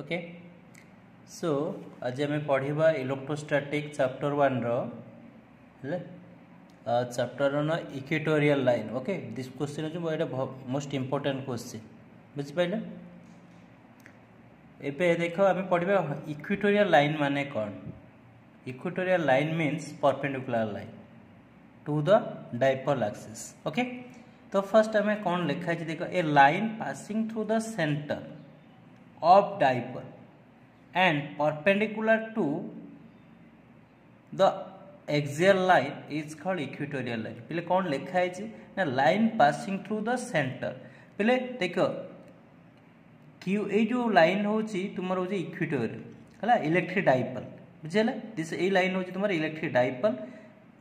Okay so ଆଜି ଆମେ ପଢ଼ିବା ଇଲେକ୍ଟ୍ରୋଷ୍ଟାଟିକ୍ ଚାପ୍ଟର ୱାନ୍ର ହେଲେ chapter one equatorial line okay this question ହେଉଛି ଏଇଟା ମୋଷ୍ଟ ଇମ୍ପୋର୍ଟାଣ୍ଟ କ୍ୱେଶ୍ଚିନ୍ ବୁଝିପାରିଲେ ଏବେ ଦେଖ ଆମେ ପଢ଼ିବା ଇକ୍ୟୁଟୋରିଆଲ୍ ଲାଇନ୍ ମାନେ କ'ଣ equatorial line means perpendicular line to the dipole axis okay तो फर्स्ट हमें कौन लिखा है देखो a line passing through the centre of dipole and perpendicular to the axial line is called equatorial line पहले कौन लिखा है ना line passing through the center पहले देखो क्यू ये जो लाइन हूँ तुम हूँ इक्विटोरियल है इलेक्ट्रिक डाइपल बुझेगा दिस ये लाइन हूँ तुम इलेक्ट्रिक डाइपल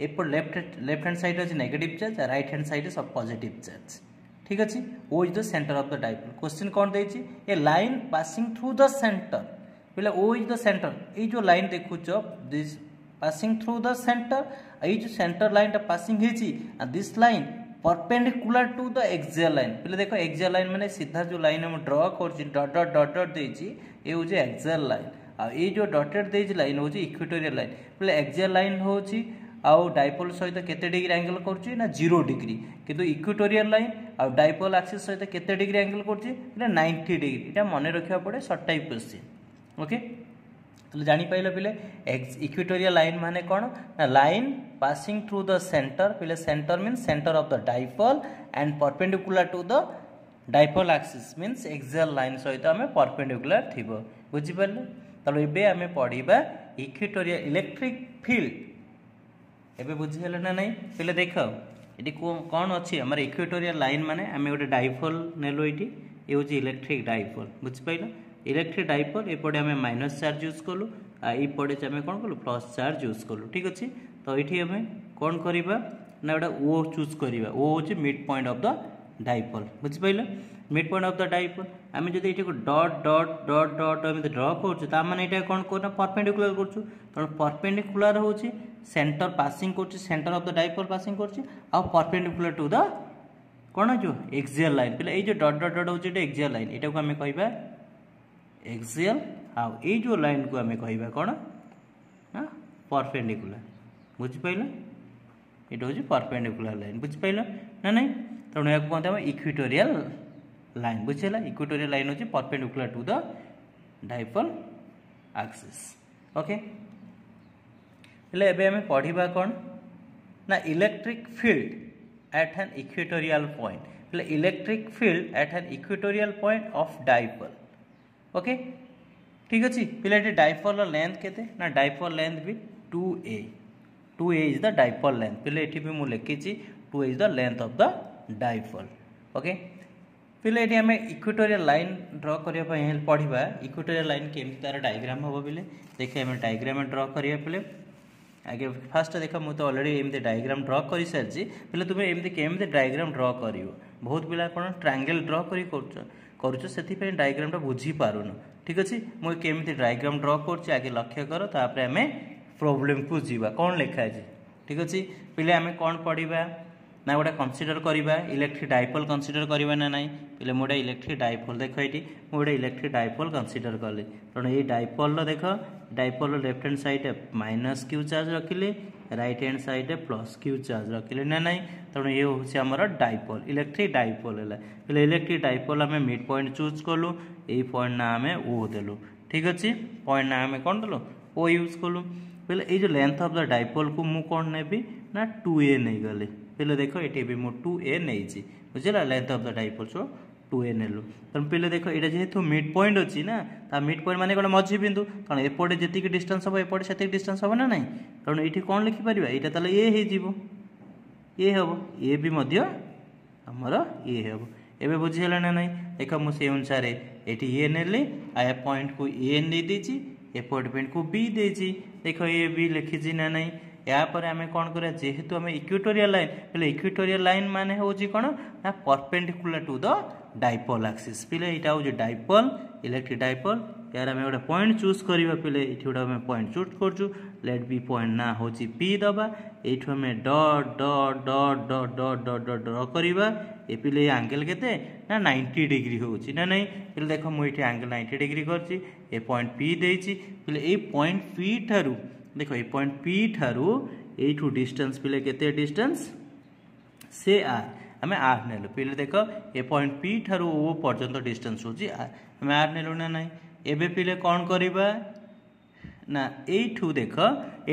एपट लेफ्ट लेफ्ट हैंड सैड अच्छे negative charge right hand side सब पजिट चार्ज ঠিক আছে O is the centre of the diagram question কোণ দেইছি a line passing through the centre বলে ও ইজ দ সেন্টার এই যে লাইন দেখুছ this passing through the centre এই যে সেন্টার লাইনটা পাসিং হয়েছি আর this line परपेडिकुला to the axial line पे देख एक्जेल लाइन मैंने सीधा जो लाइन हम ड्र कर डट डट डट डट देती ये हूँ एक्जेल लाइन आ ये जो डटेड दे लाइन हूँ इक्विटोरियल लाइन बोले एक्जेल लाइन हूँ ଆଉ ଡାଇପୋଲ୍ ସହିତ କେତେ ଡିଗ୍ରୀ ଆଙ୍ଗେଲ୍ କରୁଛି ନା ଜିରୋ ଡିଗ୍ରୀ କିନ୍ତୁ ଇକ୍ୟୁଟୋରିଆଲ୍ ଲାଇନ୍ ଆଉ ଡାଇପୋଲ୍ ଆକ୍ସିସ୍ ସହିତ କେତେ ଡିଗ୍ରୀ ଆଙ୍ଗେଲ୍ କରୁଛି ନା ନାଇଣ୍ଟି ଡିଗ୍ରୀ ଏଇଟା ମନେ ରଖିବାକୁ ପଡ଼େ ସର୍ଟ ଟାଇପ୍ କ୍ୱେଶ୍ଚିନ୍ ଓକେ ତାହେଲେ ଜାଣିପାରିଲ ପିଲେ ଇକ୍ୟୁଟୋରିଆଲ୍ ଲାଇନ୍ ମାନେ କ'ଣ ନା line passing through the centre ପିଲେ centre means centre of the dipole and perpendicular to the dipole axis means axial line ସହିତ ଆମେ ପର୍ପେଣ୍ଡିକୁଲାର ଥିବ ବୁଝିପାରିଲେ ତାହେଲେ ଏବେ ଆମେ ପଢ଼ିବା ଇକ୍ୟୁଟୋରିଆଲ୍ ଇଲେକ୍ଟ୍ରିକ୍ ଫିଲ୍ଡ ଏବେ ବୁଝିଗଲେ ନା ନାହିଁ ପିଲେ ଦେଖ ଏଠି କ'ଣ ଅଛି ଆମର ଇକ୍ୱେଟୋରିଆଲ ଲାଇନ୍ ମାନେ ଆମେ ଗୋଟେ ଡାଇଫଲ୍ ନେଲୁ ଏଇଠି ଏ ହେଉଛି ଇଲେକ୍ଟ୍ରିକ୍ ଡାଇଫଲ୍ ବୁଝିପାରିଲ ଇଲେକ୍ଟ୍ରିକ୍ ଡାଇଫଲ୍ ଏପଟେ ଆମେ ମାଇନସ୍ ଚାର୍ଜ ୟୁଜ୍ କଲୁ ଆଉ ଏଇପଟେ ଆମେ କ'ଣ କଲୁ ପ୍ଲସ୍ ଚାର୍ଜ ୟୁଜ୍ କଲୁ ଠିକ୍ ଅଛି ତ ଏଇଠି ଆମେ କ'ଣ କରିବା ନା ଗୋଟେ ଓ ଚୁଜ୍ କରିବା ଓ ହେଉଛି mid point of the dipole ବୁଝିପାରିଲ mid point of the dipole আমি যদি মানে এটাকে ডট ডট ডট ডট এমনি ড্র করছি তা মানে এটা কোণ করুন পরপেন্ডিকুলার করছু কারণ পরপেন্ডিকুলার হচ্ছে সেন্টর পাসিং করছি centre of the dipole passing করছি আর পরপেন্ডিকুলার টু দ্য কোণ যে এক্সিয়াল লাইন পিলা এই যে ডট ডট ডট হচ্ছে এটা এক্সিয়াল লাইন এটাকে আমি কহবা এক্সিয়াল আউ এই যে লাইন কু আমি কহবা কোণ না পরপেন্ডিকুলার বুঝিপাইল এটা হচ্ছে পরপেন্ডিকুলার লাইন বুঝিপাইল না নাই তেমন এখন কুহতি আমার ইকুইটোরিয়াল ଲାଇନ୍ ବୁଝିହେଲା ଇକ୍ୱେଟୋରିଆଲ୍ ଲାଇନ୍ ହେଉଛି perpendicular to the dipole axis okay ହେଲେ ଏବେ ଆମେ ପଢ଼ିବା କ'ଣ ନା electric field at an equatorial point ହେଲେ electric field at an equatorial point of dipole okay ঠিক আছে পিলাটি ডাইপলর লেন্থ কেতে না ডাইপল লেন্থ বি two a two a is the dipole length পিলে এটি বি মু লিখিছি two is the length of the dipole okay पहले ये आम इक्वेटोरियल लाइन ड्र करने पढ़ा इक्वेटोरियल लाइन केमी तार डायग्राम हम बोले देखिए आम डायग्राम ड्र करने पड़े आगे फास्ट देख मुझे अलरेडी एमती डायग्राम ड्र कर सारी पहले तुम्हें एमती केमती डायग्राम ड्र कर बहुत पिला कौन ट्राएंगल ड्र कर କରୁଛ ସେଥିପାଇଁ ଡାଇଗ୍ରାମଟା ବୁଝିପାରୁନୁ ଠିକ୍ ଅଛି ମୁଁ କେମିତି ଡାଇଗ୍ରାମ ଡ୍ର कर ଆଗେ ଲକ୍ଷ୍ୟ କର ତାପରେ ଆମେ ପ୍ରୋବ୍ଲେମକୁ ଯିବା କ'ଣ ଲେଖା ଅଛି ଠିକ୍ ଅଛି ପିଲେ ଆମେ କ'ଣ ପଢ଼ିବା ନା ଗୋଟେ କନସିଡ଼ର କରିବା ଇଲେକ୍ଟ୍ରିକ୍ ଡାଇପୋଲ୍ କନସିଡ଼ର କରିବା ନା ନାହିଁ ପିଲେ ମୁଁ ଗୋଟେ ଇଲେକ୍ଟ୍ରିକ୍ ଡାଇପୋଲ୍ ଦେଖ ଏଇଠି ମୁଁ ଗୋଟେ ଇଲେକ୍ଟ୍ରିକ୍ ଡାଇପୋଲ୍ କନସିଡ଼ର କଲି ତେଣୁ ଏଇ ଡାଇପୋଲ୍ର ଦେଖ ଡାଇପୋଲ୍ର ଲେଫ୍ଟ ହ୍ୟାଣ୍ଡ ସାଇଡ଼୍ରେ ମାଇନସ୍ କ୍ୟୁ ଚାର୍ଜ ରଖିଲି ରାଇଟ୍ ହ୍ୟାଣ୍ଡ ସାଇଡ଼୍ରେ ପ୍ଲସ୍ କ୍ୟୁ ଚାର୍ଜ ରଖିଲି ନା ନାହିଁ ତେଣୁ ଇଏ ହେଉଛି ଆମର ଡାଇପୋଲ୍ ଇଲେକ୍ଟ୍ରିକ୍ ଡାଇପୋଲ୍ ହେଲା ହେଲେ ଇଲେକ୍ଟ୍ରିକ୍ ଡାଇପୋଲ୍ ଆମେ ମିଡ୍ ପଏଣ୍ଟ ଚୁଜ୍ କଲୁ ଏଇ ପଏଣ୍ଟ ନା ଆମେ ଓ ଦେଲୁ ଠିକ୍ ଅଛି ପଏଣ୍ଟ ନା ଆମେ କ'ଣ ଦେଲୁ ଓ ୟୁଜ୍ କଲୁ ବୋଲେ ଏଇ ଯେଉଁ ଲେନ୍ଥ ଅଫ୍ ଦ ଡାଇପୋଲ୍କୁ ମୁଁ କ'ଣ ନେବି ନା ଟୁ ଏ ନେଇଗଲି પહેલો ଦେଖ એટી બી ମୁଁ ଟୁ ଏ ନେଇଛି ବୁଝିଲା ଲେନ୍ଥ ଅଫ୍ ଦ ଟାଇପ୍ ଅଛୁ ଟୁ ଏ ନେଲୁ ତେଣୁ ପିଲେ ଦେଖ ଏଇଟା ଯେହେତୁ ମିଡ୍ ପଏଣ୍ଟ ଅଛି ନା ତା ମିଡ୍ ପଏଣ୍ଟ ମାନେ କ'ଣ ମଝି ବିନ୍ଦୁ କାରଣ ଏପଟେ ଯେତିକି ଡିଷ୍ଟାନ୍ସ ହେବ ଏପଟେ ସେତିକି ଡିଷ୍ଟାନ୍ସ ହେବ ନା ନାହିଁ ତେଣୁ ଏଇଠି କ'ଣ ଲେଖିପାରିବା ଏଇଟା ତାହେଲେ ଏ ହେଇଯିବ ଏ ହେବ ଏ ବି ମଧ୍ୟ ଆମର ଏ ହେବ ଏବେ ବୁଝିହେଲା ନା ନାହିଁ ଦେଖ ମୁଁ ସେଇ ଅନୁସାରେ ଏଠି ଏ ନେଲି ଆଉ ଏ ପଏଣ୍ଟକୁ ଏ ନେଇଦେଇଛି ଏପଟ ପଏଣ୍ଟ ପଏଣ୍ଟକୁ ବି ଦେଇଛି ଦେଖ ଏ ବି ଲେଖିଛି ନା ନାହିଁ ଏହାପରେ ଆମେ କ'ଣ କରିବା ଯେହେତୁ ଆମେ ଇକ୍ୟୁଟୋରିଆଲ ଲାଇନ୍ ବୋଲେ ଇକ୍ୟୁଟୋରିଆଲ ଲାଇନ୍ ମାନେ ହେଉଛି କ'ଣ ନା perpendicular to the dipole axis ପିଲେ ଏଇଟା ହେଉଛି ଡାଇପଲ୍ ଇଲେକ୍ଟ୍ରିକ୍ ଡାଇପଲ୍ ଏହାର ଆମେ ଗୋଟେ ପଏଣ୍ଟ ଚୁଜ୍ କରିବା ପିଲେ ଏଇଠି ଗୋଟେ ଆମେ ପଏଣ୍ଟ ଚୁଜ୍ କରୁଛୁ ଲେଟ୍ ବି ପଏଣ୍ଟ ନା ହେଉଛି ପି ଦେବା ଏଇଠୁ ଆମେ dot dot dot dot dot dot dot draw କରିବା ଏ ପିଲେ ଏ ଆଙ୍ଗେଲ କେତେ ନା ନାଇଣ୍ଟି ଡିଗ୍ରୀ ହେଉଛି ନା ନାହିଁ ପିଲେ ଦେଖ ମୁଁ ଏଇଠି ଆଙ୍ଗେଲ ନାଇଣ୍ଟି ଡିଗ୍ରୀ କରିଛି ଏ ପଏଣ୍ଟ ପି ଦେଇଛି ପିଲେ ଏଇ ପଏଣ୍ଟ ପି ଠାରୁ ଦେଖ ଏ ପଏଣ୍ଟ ପି ଠାରୁ ଏଇଠୁ ଡିଷ୍ଟାନ୍ସ ପିଲେ କେତେ ଡିଷ୍ଟାନ୍ସ ସେ ଆର୍ ଆମେ ଆର୍ ନେଲୁ ପିଲେ ଦେଖ ଏ ପଏଣ୍ଟ ପି ଠାରୁ ଓ ପର୍ଯ୍ୟନ୍ତ ଡିଷ୍ଟାନ୍ସ ହେଉଛି ଆମେ ଆର୍ ନେଲୁ ନା ନାହିଁ ଏବେ ପିଲେ କ'ଣ କରିବା ନା ଏଇଠୁ ଦେଖ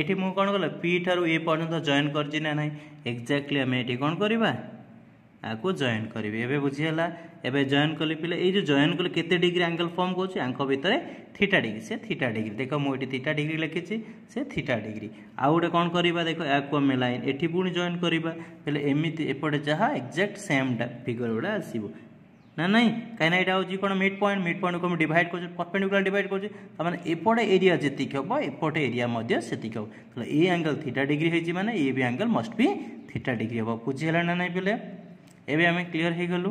ଏଠି ମୁଁ କ'ଣ କଲା ପି ଠାରୁ ଏ ପର୍ଯ୍ୟନ୍ତ ଜଏନ୍ କରିଛି ନା ନାହିଁ ଏକ୍ଜାକ୍ଟଲି ଆମେ ଏଠି କ'ଣ କରିବା को जयन करेंगे एवं बुझीगला एवं जयन कले पे ये जो जयन कले के डिग्री आंगल फर्म करुँच भितर थीटा डिग्री से थीटा डिग्री देख मुझे थीटा डिग्री लिखी से थीटा डिग्री आउ गोटे कौन करवा देख या आम लाइन ये पुणी जयन करवा बोले एमती एपटे जहाँ एक्जाक्ट सेम फिगर गुड़ा आसो না নাই কিনা এটা হচ্ছে কোণ মিড পয়েন্ট মিড পয়েন্টকে আমি ডিভাইড করছি পরপেন্ডিকুলার ডিভাইড করছি তার মানে এপটে এরিয়া যেতিক হব এপটে এরিয়া মধ্যে সেতিক হব তাহলে এই আঙ্গেল থিটা ডিগ্রি হয়েছে মানে A B angle must be theta degree হব বুঝি হল না নাই পিলে एवं आम क्लीयर हो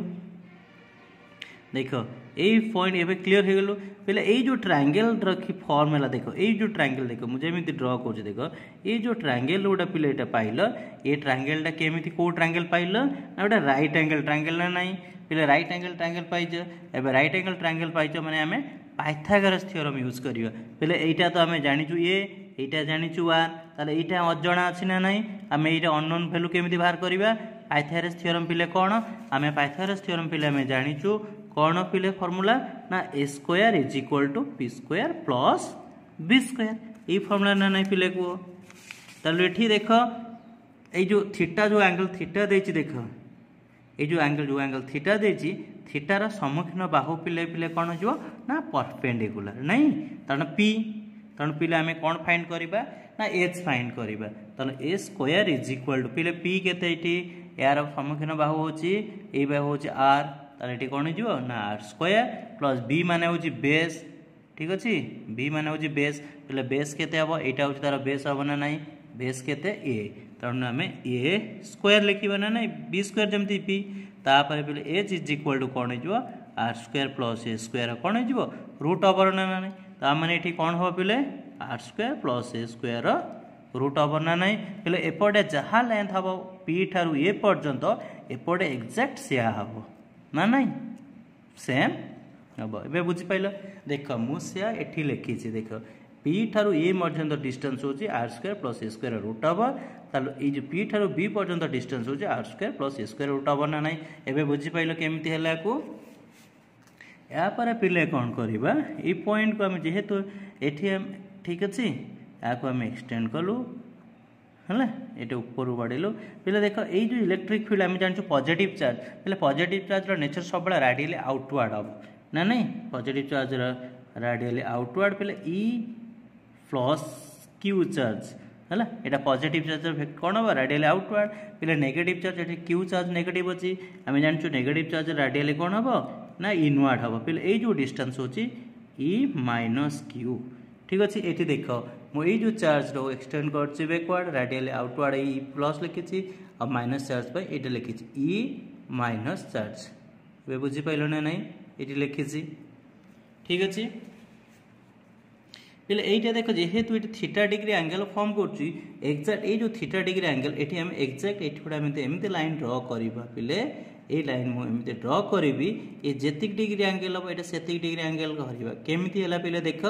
देख यही पॉइंट एवं क्लीयर हो गलो पहले ये जो ट्राएंगेल रखी फर्म है देख यो ट्राएंगेल देख मुझे ड्र कर देख यो ट्राएंगेल गोटे पिले ये पाइल ये के केमी कौ ट्राएंगेल पाइल ना गोटे रईट आंगेल ट्राएंगेल ना ना पे रईट आंगेल ट्राएंगेल पाइज एवं रईट आंगेल ट्राएंगेल पाइज मैंने आम पाइथागरस थीअरम यूज करा पहले यही तो आम जानूँ ये এইটা জাঁচু ওয়ান তাহলে এইটা অজনা আছে না নাই আমি এইটা অননোন ভ্যালু কেমিতি বাহার করা পাইথারেস থিওরম পিলে কোণ আমি পাইথারেস থিওরম পিলে আমি জাঁচু কোণ পিলে ফর্মুলা না A square is equal to P square plus B square এই ফর্মুলা না নাই পিলে কুহ তাহলে এটি দেখ এই যে থিটা যে আঙ্গেল থিটা দিয়েছি দেখ এই যে আঙ্গেল যে আঙ্গেল থিটা দিয়েছি থিটার সম্মুখীন বাহু পিলে পিলে কোণ যাব না পরপেন্ডিকুলার নাই কারণ পি ତେଣୁ ପିଲା ଆମେ କ'ଣ ଫାଇଣ୍ଡ କରିବା ନା ଏଚ୍ ଫାଇଣ୍ଡ କରିବା ତାହେଲେ A square is equal to ପିଲା ପି କେତେ ଏଠି ଏହାର ସମ୍ମୁଖୀନ ବାହୁ ହେଉଛି ଏଇ ବାହୁ ହେଉଛି ଆର୍ ତାହେଲେ ଏଠି କ'ଣ ହେଇଯିବ ନା ଆର୍ ସ୍କୋୟାର ପ୍ଲସ୍ ବି ମାନେ ହେଉଛି ବେସ୍ ଠିକ୍ ଅଛି ବି ମାନେ ହେଉଛି ବେସ୍ ବୋଲେ ବେସ୍ କେତେ ହେବ ଏଇଟା ହେଉଛି ତାର ବେସ୍ ହେବ ନା ନାହିଁ ବେସ୍ କେତେ ଏ ତେଣୁ ଆମେ ଏ ସ୍କୋୟାର ଲେଖିବା ନା ନାହିଁ ବି ସ୍କୋୟାର ଯେମିତି ପି ତାପରେ ବୋଲେ ଏଚ୍ ଇଜ୍ ଇକ୍ୱାଲ୍ ଟୁ କ'ଣ ହେଇଯିବ R square plus A square କ'ଣ ହେଇଯିବ ରୁଟ୍ ଓଭର୍ ନା ନାହିଁ आम ये कौन हम पे R square plus A square root हम ना ना बोले एपटे जहाँ लेंथ हम पी ठार ए पर्यंत एपटे एक्जाक्ट सेया हम ना ना सेम हम ए बुझिपाल देख मुझा लिखी देख पी ठार ए पर्यंत डिस्टेंस हूँ R square plus A square root हम তাহলে এই যে পি ঠার বি পর্যন্ত ডিষ্টান্স হচ্ছে R square plus A square root হব না নাই এবে বুঝিপাইল কেমিতি ଏହାପରେ ପିଲେ କ'ଣ କରିବା ଏଇ ପଏଣ୍ଟକୁ ଆମେ ଯେହେତୁ ଏଠି ଠିକ୍ ଅଛି ଏହାକୁ ଆମେ ଏକ୍ସଟେଣ୍ଡ କଲୁ ହେଲା ଏଇଟା ଉପରୁ ବଢ଼ିଲୁ ପିଲେ ଦେଖ ଏଇ ଯେଉଁ ଇଲେକ୍ଟ୍ରିକ୍ ଫିଲ୍ଡ ଆମେ ଜାଣିଛୁ ପଜିଟିଭ୍ ଚାର୍ଜ ପିଲେ ପଜିଟିଭ୍ ଚାର୍ଜର ନେଚର ସବୁବେଳେ ରାଡ଼ିଆଲି ଆଉଟୱାର୍ଡ଼ ହେବ ନା ନାହିଁ ପଜିଟିଭ୍ ଚାର୍ଜର ରାଡ଼ିଆଲି ଆଉଟୱାର୍ଡ଼ ପିଲେ ଇ ପ୍ଲସ୍ କ୍ୟୁ ଚାର୍ଜ ହେଲା ଏଇଟା ପଜିଟିଭ୍ ଚାର୍ଜର କ'ଣ ହେବ ରାଡ଼ିଆଲି ଆଉଟୱାର୍ଡ଼ ପିଲେ ନେଗେଟିଭ୍ ଚାର୍ଜ ଏଠି କ୍ୟୁ ଚାର୍ଜ ନେଗେଟିଭ୍ ଅଛି ଆମେ ଜାଣିଛୁ ନେଗେଟିଭ୍ ଚାର୍ଜର ରାଡ଼ିଆଲି କ'ଣ ହେବ ନା ଇନୱାର୍ଡ଼ ହେବ ପିଲା ଏଇ ଯେଉଁ ଡିଷ୍ଟାନ୍ସ ହେଉଛି ଇ ମାଇନସ୍ କ୍ୟୁ ଠିକ୍ ଅଛି ଏଠି ଦେଖ ମୁଁ ଏଇ ଯେଉଁ ଚାର୍ଜଟାକୁ ଏକ୍ସଟେଣ୍ଡ କରିଛି backward radially outward E plus ଲେଖିଛି ଆଉ ମାଇନସ୍ ଚାର୍ଜ ପାଇଁ ଏଇଟା ଲେଖିଛି ଇ ମାଇନସ୍ ଚାର୍ଜ ଏବେ ବୁଝିପାରିଲ ନା ନାହିଁ ଏଇଠି ଲେଖିଛି ଠିକ୍ ଅଛି তাহলে এইটা দেখো যেহেতু এটি থিটা ডিগ্রি আঙ্গেল ফর্ম করছি এক্সাক্ট এই যে থিটা ডিগ্রি আঙ্গেল এটি আমি এক্সাক্ট এটি গোটে আমি এমতি লাইন ড্র করা পিলে এই লাইন মু এমতি ড্র করিবি এ যেতিক ডিগ্রি আঙ্গেল হব এটা সেতিক ডিগ্রি আঙ্গেল ধরিবা কেমিতি হেলা পিলে দেখ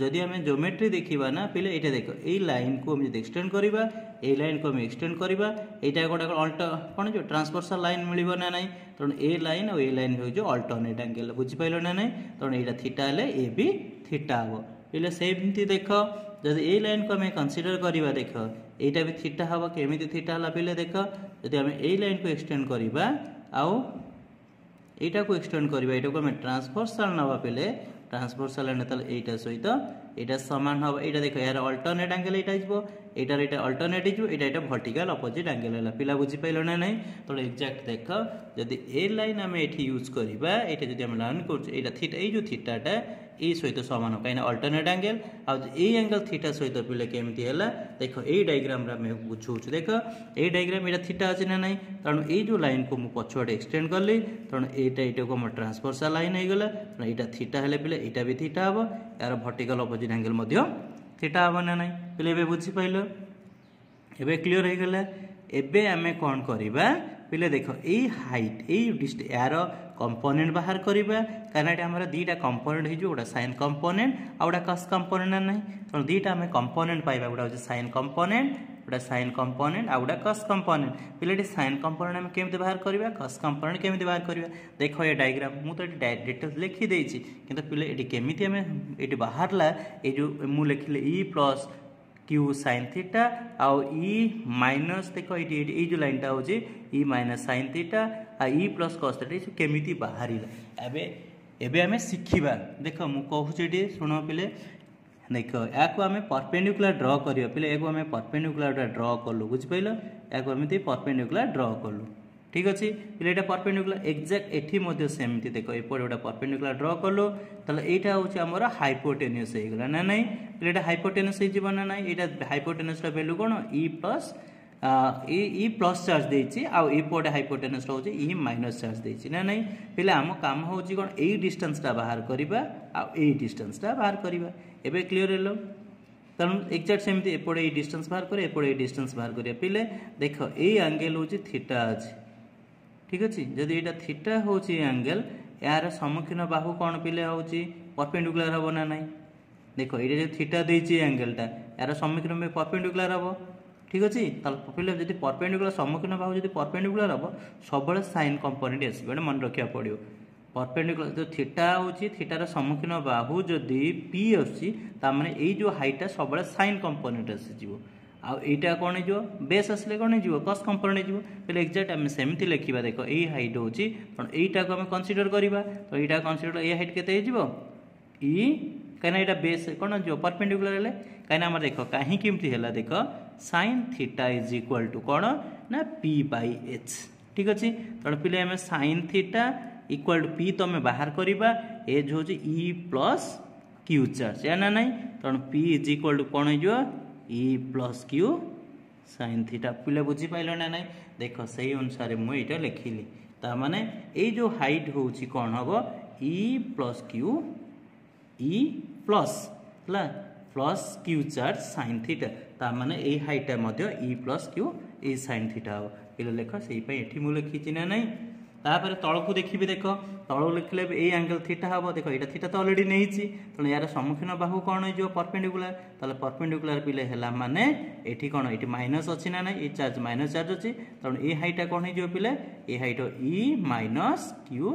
যদি আমি জোমেট্রি দেখিবা না পিলে এটা দেখ এই লাইন কু আমি যদি এক্সটেন্ড করিবা এই লাইন কু আমি এক্সটেন্ড করিবা এইটা গোটা অল্ট কোন যে ট্রান্সভার্সাল লাইন মিলিব না নাই তেণু এ লাইন আর এ লাইন হচ্ছে অল্টরনেট আঙ্গেল বুঝিপাইল না নাই তেণু এইটা থিটা হলে এ বি থিটা হব পিলে সেমতি দেখ যদি এই লাইনকু আমি কনসিডর করিবা দেখ এইটা বি থিটা হব কেমিতি থিটা হলা পিলে দেখ যদি আমি এই লাইনকু এক্সটেন্ড করিবা আও এটা কো এক্সটেন্ড করিবা এটা কো মে ট্রান্সভার্সাল না ভাবেলে ট্রান্সভার্সাল এদাল এটা সহিত এটা সমান হব এটা দেখো এর অল্টরনেট আঙ্গেল এটা আসব এটার এটা অল্টরনেট আসব এটা এটা ভর্টিকাল অপোজিট আঙ্গেল হল পিলা বুঝিপাইল না নাই তেমন এক্সাক্ট দেখ যদি এ লাইন আমি এটি ইউজ করা এটা যদি আমি লার্ন করছি এটা থিটা এই যে থিটাটা এই সহিত সমান কিনা অল্টরনেট আঙ্গেল आई आंगल थीटा सहित पिले केमती है देख यही डायग्राम आम बुझाऊ এই यही এটা থিটা আছে না ना ना এই যে লাইন लाइन को मुझे पछुआटे एक्सटेड कली तेणु यहाँ ये ट्रांसफर्सा লাইন होगा तेणु এটা থিটা হলে পিলা এটা বি থিটা हम ଏହାର ଭର୍ଟିକାଲ୍ ଅପୋଜିଟ୍ ଆଙ୍ଗେଲ୍ ମଧ୍ୟ ଥିଟା ହେବ ନା ନାହିଁ ପିଲା ଏବେ ବୁଝିପାରିଲ ଏବେ କ୍ଲିଅର୍ ହୋଇଗଲା ଏବେ ଆମେ କ'ଣ କରିବା ପିଲେ ଦେଖ ଏଇ ହାଇଟ୍ ଏଇ ଏହାର କମ୍ପୋନେଣ୍ଟ ବାହାର କରିବା କାରଣ ଏଠି ଆମର ଦୁଇଟା କମ୍ପୋନେଣ୍ଟ ହେଇଯିବ ଗୋଟେ ସାଇନ୍ କମ୍ପୋନେଣ୍ଟ ଆଉ ଗୋଟେ କସ୍ କମ୍ପୋନେଣ୍ଟ ନାହିଁ ତେଣୁ ଦୁଇଟା ଆମେ କମ୍ପୋନେଣ୍ଟ ପାଇବା ଗୋଟେ ହେଉଛି ସାଇନ୍ କମ୍ପୋନେଣ୍ଟ গোটা সাইন কম্পোনেন্ট আউ গোটা কস কম্পোনেন্ট পিলা এটি সাইন কম্পোনেন্ট আমি কেমি বাহার করা কস কম্পোনেন্ট কেমি বাহার করা দেখ এ ডায়াগ্রাম মু তো এটি ডিটেলস লিখিদেছি কিন্তু পিলা এটি কেমিতি আমি এটি বাহারা এই যে মু লিখিলে E plus q sine theta आउ ई माइनस देख ये जो लाइन टा हूँ ई माइनस सैन थीटा आ ई प्लस कस थीटा ये केमी बाहर एवं एवं आम शिखा देख मुझे कहूँ शुण पे ଦେଖ ଏହାକୁ ଆମେ ପର୍ପେଣ୍ଡିକୁଲାର ଡ୍ର କରିବା ପିଲା ଏହାକୁ ଆମେ ପର୍ପେଣ୍ଡିକୁଲାରଟା ଡ୍ର କଲୁ ବୁଝିପାରିଲ ଏହାକୁ ଏମିତି ପର୍ପେଣ୍ଡିକୁଲାର ଡ୍ର କଲୁ ঠিক আছে তাহলে এটা পরপেন্ডিকুলার এক্সাক্ট এটি মধ্যে সেমতি দেখো এপটে গোটা পরপেন্ডিকুলার ড্র করলো তাহলে এইটা হচ্ছে আমার হাইপোটেনিয়াস হয়ে গেল না নাই তাহলে এটা হাইপোটেনিয়াস হয়ে যাব না নাই এটা হাইপোটেনিয়াসটা ভ্যালু কোণ E plus E plus charge দিয়েছি আউ এপটে হাইপোটেনিয়াসটা হচ্ছে ই মাইনস চার্জ দিয়েছি না নাই তাহলে আম কাম হচ্ছে কোণ এই ডিষ্টান্সটা বাহার করা আউ এই ডিষ্টান্সটা বাহার করা ଏବେ କ୍ଲିଅର୍ ହେଲ ତେଣୁ ଏକ୍ଜାକ୍ଟ ସେମିତି ଏପଟେ ଏଇ ଡିଷ୍ଟାନ୍ସ ବାହାର କରିବା ଏପଟେ ଏଇ ଡିଷ୍ଟାନ୍ସ ବାହାର କରିବା ପିଲେ ଦେଖ ଏଇ ଆଙ୍ଗେଲ ହେଉଛି ଥିଟା ଅଛି ଠିକ୍ ଅଛି ଯଦି ଏଇଟା ଥିଟା ହେଉଛି ଏ ଆଙ୍ଗେଲ ଏହାର ସମ୍ମୁଖୀନ ବାହୁ କ'ଣ ପିଲେ ହେଉଛି ପରପେଣ୍ଡିକୁଲାର ହେବ ନା ନାହିଁ ଦେଖ ଏଇଟା ଯଦି ଥିଟା ଦେଇଛି ଏ ଆଙ୍ଗେଲଟା ଏହାର ସମ୍ମୁଖୀନ ପାଇଁ ପରପେଣ୍ଡିକୁଲାର ହେବ ঠিক আছে তাহলে পিলে যদি পরপেন্ডিকুলার সম্মুখীন ভাবে যদি পরপেন্ডিকুলার হব সবুলে সাইন কম্পোনেন্ট আসবে এটা মনে রাখা পড়ব ପରପେଣ୍ଡିକୁଲାର ଯେଉଁ ଥିଟା ହେଉଛି ଥିଟାର ସମ୍ମୁଖୀନ ବାହୁ ଯଦି ପି ଆସୁଛି ତାମାନେ ଏଇ ଯେଉଁ ହାଇଟ୍ଟା ସବୁବେଳେ ସାଇନ୍ କମ୍ପୋନେଣ୍ଟ ଆସିଯିବ ଆଉ ଏଇଟା କ'ଣ ହେଇଯିବ ବେସ୍ ଆସିଲେ କ'ଣ ହେଇଯିବ କସ୍ କମ୍ପୋନେଣ୍ଟ ହେଇଯିବ ହେଲେ ଏକ୍ଜାକ୍ଟ ଆମେ ସେମିତି ଲେଖିବା ଦେଖ ଏଇ ହାଇଟ୍ ହେଉଛି ତେଣୁ ଏଇଟାକୁ ଆମେ କନସିଡର କରିବା ତ ଏଇଟା କନସିଡର ଏଇ ହାଇଟ୍ କେତେ ହେଇଯିବ ଇ କାହିଁକିନା ଏଇଟା ବେସ୍ କ'ଣ ହେଇଯିବ ପରପେଣ୍ଡିକୁଲାର ହେଲେ କାହିଁକିନା ଆମର ଦେଖ କାହିଁକି ଏମିତି ହେଲା ଦେଖ sine theta is equal to କ'ଣ ନା ପି ବାଇ ଏଚ୍ ଠିକ୍ ଅଛି ତେଣୁ ପିଲେ ଆମେ sine theta equal to P ତ ଆମେ ବାହାର କରିବା ଏଜ୍ ହେଉଛି ଇ ପ୍ଲସ୍ କ୍ୟୁ ଚାର୍ଜ ଏହା ନା ନାହିଁ ତେଣୁ ପି ଇଜ୍ ଇକ୍ୱାଲ୍ ଟୁ କ'ଣ ହେଇଯିବ E plus Q sine theta ପିଲା ବୁଝିପାରିଲ ନା ନାହିଁ ଦେଖ ସେଇ ଅନୁସାରେ ମୁଁ ଏଇଟା ଲେଖିଲି ତା ମାନେ ଏଇ ଯେଉଁ ହାଇଟ୍ ହେଉଛି କ'ଣ ହେବ E plus Q E plus ହେଲା plus Q charge sine theta ତା ମାନେ ଏଇ ହାଇଟ୍ଟା ମଧ୍ୟ E plus Q E sine theta ହେବ ପିଲା ଲେଖ ସେଇ ପାଇଁ ଏଠି ମୁଁ ଲେଖିଛି ନା ନାହିଁ তাপরে তলকু দেখবি দেখ তল লিখলে এই আঙ্গেল থিটা হব দেখ এটা থিটা তো অলরেডি নেইছি তেমন ইয়ার সম্মুখীন বাহু কোণ হয়ে পরপেন্ডিকুলার তাহলে পরপেন্ডিকুলার পিলে হেলা মানে এটি কোণ এটি মাইনস অছি না না এই চার্জ মাইনস চার্জ অছি তেমন এই হাইটা কোণ হয়ে পিলে এই height E minus Q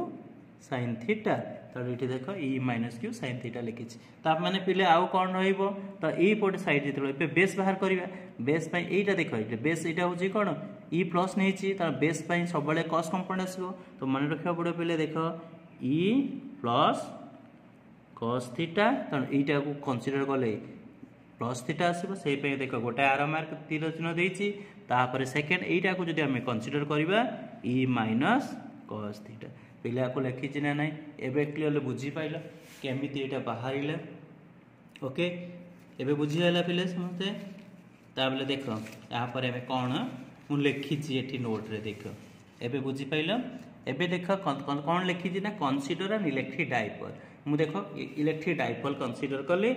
sine theta তাহলে এটি দেখ E minus Q sine theta লিখিছি তার মানে পিলে আউ কোণ রহব তো এইপটে সাইড যেতে এবে বেস বাহার করা বেস পাই এইটা দেখ এটা বেস এটা হচ্ছে কোণ ই ପ୍ଲସ୍ ନେଇଛି ତା'ର ବେସ୍ ପାଇଁ ସବୁବେଳେ କସ୍ କମ୍ପୋନେଣ୍ଟ ଆସିବ ତ ମନେ ରଖିବାକୁ ପଡ଼ିବ ପିଲେ ଦେଖ ଇ ପ୍ଲସ୍ କସ୍ ଥିଟା ତେଣୁ ଏଇଟାକୁ କନସିଡ଼ର କଲେ ପ୍ଲସ୍ ଥିଟା ଆସିବ ସେଇ ପାଇଁ ଦେଖ ଗୋଟେ ଆର ମାର୍କ ତୀର ଚିହ୍ନ ଦେଇଛି ତାପରେ ସେକେଣ୍ଡ ଏଇଟାକୁ ଯଦି ଆମେ କନସିଡ଼ର କରିବା ଇ ମାଇନସ୍ କସ୍ ଥିଟା ପିଲାକୁ ଲେଖିଛି ନା ନାହିଁ ଏବେ କ୍ଲିଅରଲି ବୁଝିପାରିଲ କେମିତି ଏଇଟା ବାହାରିଲା ଓକେ ଏବେ ବୁଝିଗଲା ପିଲେ ସମସ୍ତେ ତାପରେ ଦେଖ ତାପରେ ଆମେ କ'ଣ ମୁଁ ଲେଖିଛି ଏଠି ନୋଟ୍ରେ ଦେଖ ଏବେ ବୁଝିପାରିଲ ଏବେ ଦେଖ କ'ଣ ଲେଖିଛି ନା କନସିଡର ଆଣ୍ଡ ଇଲେକ୍ଟ୍ରି ଡାଇପଲ୍ ମୁଁ ଦେଖ ଇଲେକ୍ଟ୍ରି ଡାଇପଲ୍ କନସିଡର କଲି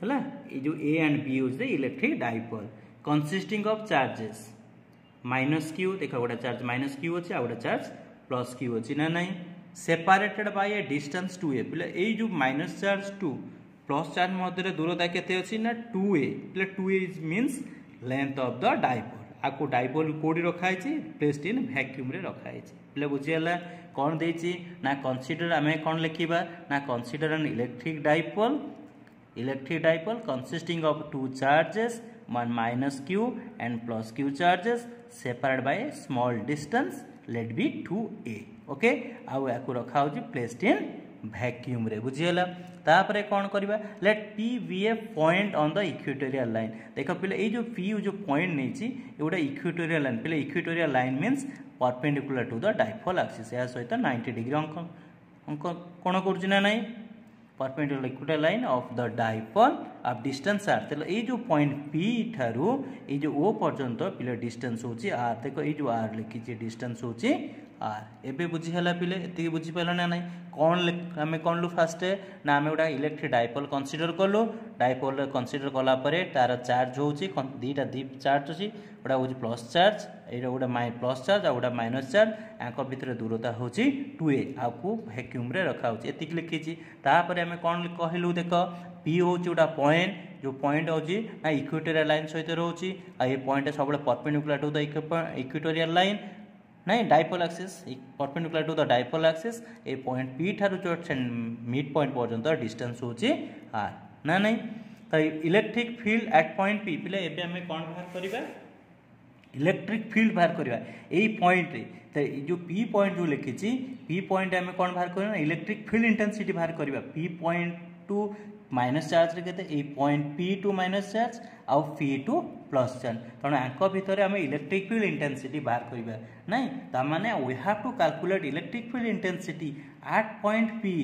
ହେଲା ଏ ଯେଉଁ ଏ ଆଣ୍ଡ ବି ହେଉଛି electric dipole consisting of charges minus Q ଦେଖ ଗୋଟେ ଚାର୍ଜ ମାଇନସ୍ କ୍ୟୁ ଅଛି ଆଉ ଗୋଟେ ଚାର୍ଜ ପ୍ଲସ୍ କ୍ୟୁ ଅଛି ନା ନାହିଁ separated by a distance two A ବୋଲେ ଏଇ ଯେଉଁ minus charge to plus charge ମଧ୍ୟରେ ଦୂରତା କେତେ ଅଛି ନା ଟୁ ଏ ବୋଲେ two A means length of the dipole आपको डायपोल कौट रखाई प्लेस्ड इन भैक्यूम रखाई पे बुझीगला कौन दे ना कनसीडर आम कौन लिखा ना consider an electric dipole electric dipole consisting of two charges one minus Q and plus Q charges separate by a small let be two 2a okay आउ रखा हो प्लेस्ड इन भैक्यूम रे बुझीगला তাপরে କ'ଣ କରିବା let P be a point on the equatorial line ଦେଖ ପିଲା ଏଇ ଯେଉଁ ପି ଯେଉଁ ପଏଣ୍ଟ ନେଇଛି ଏଗୁଡ଼ା ଇକ୍ୟୁଟୋରିଆଲ ଲାଇନ୍ ପିଲା equatorial line means perpendicular to the dipole axis ଏହା ସହିତ ନାଇଣ୍ଟି ଡିଗ୍ରୀ ଅଙ୍କ ଅଙ୍କ କ'ଣ କରୁଛି ନା ନାହିଁ perpendicular equator line of the dipole of distance r তাহলে এই যে পয়েন্ট পি ঠারু এই যে ও পর্যন্ত পিলার ডিস্টেন্স হচ্ছে আর দেখো এই যে আর লিখিছে ডিস্টেন্স হচ্ছে आर एवं बुझीगला पे ये बुझीपाल ना ना कौन आम कौन लु फास्ट ना आम गोटा इलेक्ट्रिक डायपोल कनसीडर कलु डायपोल कनसीडर कलापर तार चार्ज हो दुटा दी चार्ज अच्छी गोटा हूँ प्लस चार्ज यहाँ गोटे माइ प्लस चार्ज आ गोटे माइनस चार्ज यहाँ भितर दूरता हूँ टू ए आपको भैक्यूम्रे रखाऊँच एति लिखी तापर आम कौन कहलु देख पी हूँ गोटा पॉइंट जो पॉइंट हूँ ना इक्विटोरियल लाइन सहित रोचे आ ये पॉइंट सब perpendicular to the equatorial line નહીં dipole axis perpendicular to the dipole axis a point P ଠାରୁ ଯେଉଁ ମିଡ୍ ପଏଣ୍ଟ ପର୍ଯ୍ୟନ୍ତ ଡିଷ୍ଟାନ୍ସ ହେଉଛି ଆର୍ ନା ନାହିଁ ତ electric field at point P ପିଲେ ଏବେ ଆମେ କ'ଣ ବାହାର କରିବା ଇଲେକ୍ଟ୍ରିକ୍ ଫିଲ୍ଡ ବାହାର କରିବା ଏଇ ପଏଣ୍ଟରେ ତ ଏ ଯେଉଁ ପି ପଏଣ୍ଟ ଯେଉଁ ଲେଖିଛି ପି ପଏଣ୍ଟ ଆମେ କ'ଣ ବାହାର କରିବା ଇଲେକ୍ଟ୍ରିକ୍ ଫିଲ୍ଡ ଇଣ୍ଟେନ୍ସିଟି ବାହାର କରିବା ପି ପଏଣ୍ଟ ଟୁ মাইনাস ଚାର୍ଜରେ କେତେ ଏଇ point P to minus charge ଆଉ ପି ଟୁ ପ୍ଲସ୍ ଚାର୍ଜ ତେଣୁ ଆଙ୍କ ଭିତରେ ଆମେ ଇଲେକ୍ଟ୍ରିକ୍ ଫିଲ୍ଡ ଇଣ୍ଟେନ୍ସିଟି ବାହାର କରିବା ନାଇଁ ତାମାନେ we have to calculate electric field intensity at point P